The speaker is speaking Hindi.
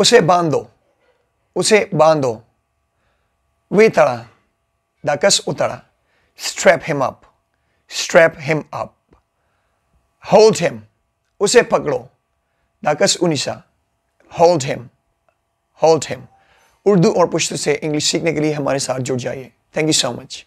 उसे बांधो उसे बांधो वे तड़ा दाकस उतरा strap him up strap him up hold him उसे पकड़ो दाकस उनिसा hold him hold him Urdu और पुश्त से इंग्लिश सीखने के लिए हमारे साथ जुड़ जाइए थैंक यू सो मच